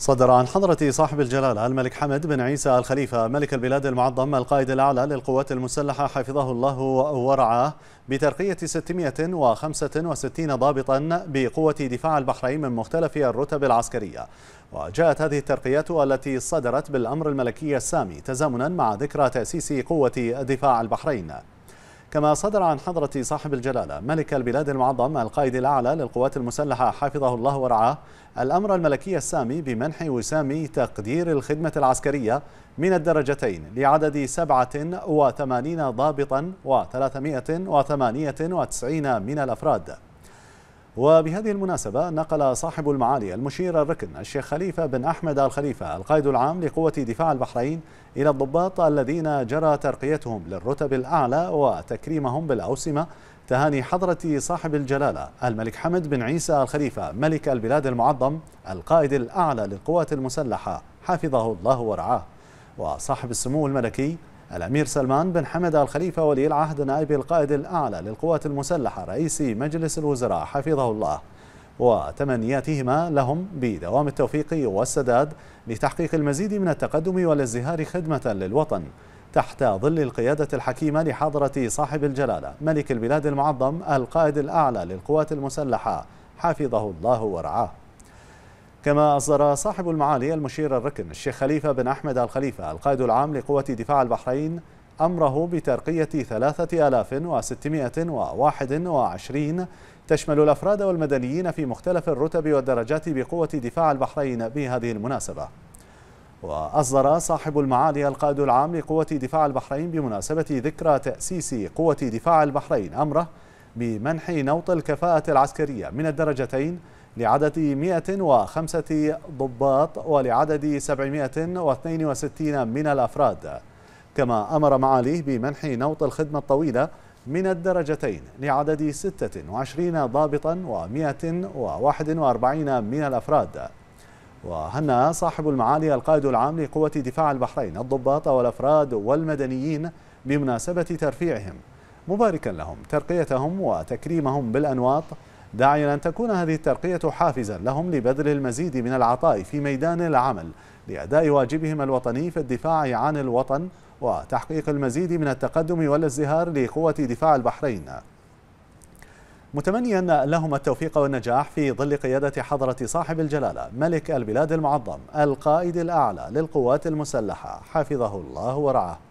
صدر عن حضرة صاحب الجلالة الملك حمد بن عيسى الخليفة ملك البلاد المعظم القائد الأعلى للقوات المسلحة حفظه الله ورعاه بترقية 665 ضابطا بقوة دفاع البحرين من مختلف الرتب العسكرية وجاءت هذه الترقيات التي صدرت بالأمر الملكي السامي تزامنا مع ذكرى تأسيس قوة دفاع البحرين كما صدر عن حضرة صاحب الجلالة ملك البلاد المعظم القائد الأعلى للقوات المسلحة حفظه الله ورعاه الأمر الملكي السامي بمنح وسام تقدير الخدمة العسكرية من الدرجتين لعدد 87 ضابطا و398 من الأفراد وبهذه المناسبة نقل صاحب المعالي المشير الركن الشيخ خليفة بن أحمد الخليفة القائد العام لقوة دفاع البحرين إلى الضباط الذين جرى ترقيتهم للرتب الأعلى وتكريمهم بالأوسمة تهاني حضرة صاحب الجلالة الملك حمد بن عيسى الخليفة ملك البلاد المعظم القائد الأعلى للقوات المسلحة حفظه الله ورعاه وصاحب السمو الملكي الأمير سلمان بن حمد الخليفة ولي العهد نائب القائد الأعلى للقوات المسلحة رئيس مجلس الوزراء حفظه الله وتمنياتهما لهم بدوام التوفيق والسداد لتحقيق المزيد من التقدم والازدهار خدمة للوطن تحت ظل القيادة الحكيمة لحضرة صاحب الجلالة ملك البلاد المعظم القائد الأعلى للقوات المسلحة حفظه الله ورعاه كما أصدر صاحب المعالي المشير الركن الشيخ خليفة بن أحمد الخليفة القائد العام لقوة دفاع البحرين أمره بترقية 3621 تشمل الأفراد والمدنيين في مختلف الرتب والدرجات بقوة دفاع البحرين بهذه المناسبة وأصدر صاحب المعالي القائد العام لقوة دفاع البحرين بمناسبة ذكرى تأسيس قوة دفاع البحرين أمره بمنح نوط الكفاءة العسكرية من الدرجتين لعدد 105 ضباط ولعدد 762 من الأفراد كما أمر معاليه بمنح نوط الخدمة الطويلة من الدرجتين لعدد 26 ضابطا و141 من الأفراد وهنأ صاحب المعالي القائد العام لقوة دفاع البحرين الضباط والأفراد والمدنيين بمناسبة ترفيعهم مباركا لهم ترقيتهم وتكريمهم بالأنواط داعيا أن تكون هذه الترقية حافزا لهم لبذل المزيد من العطاء في ميدان العمل لأداء واجبهم الوطني في الدفاع عن الوطن وتحقيق المزيد من التقدم والازدهار لقوة دفاع البحرين متمنيا لهم التوفيق والنجاح في ظل قيادة حضرة صاحب الجلالة ملك البلاد المعظم القائد الأعلى للقوات المسلحة حفظه الله ورعاه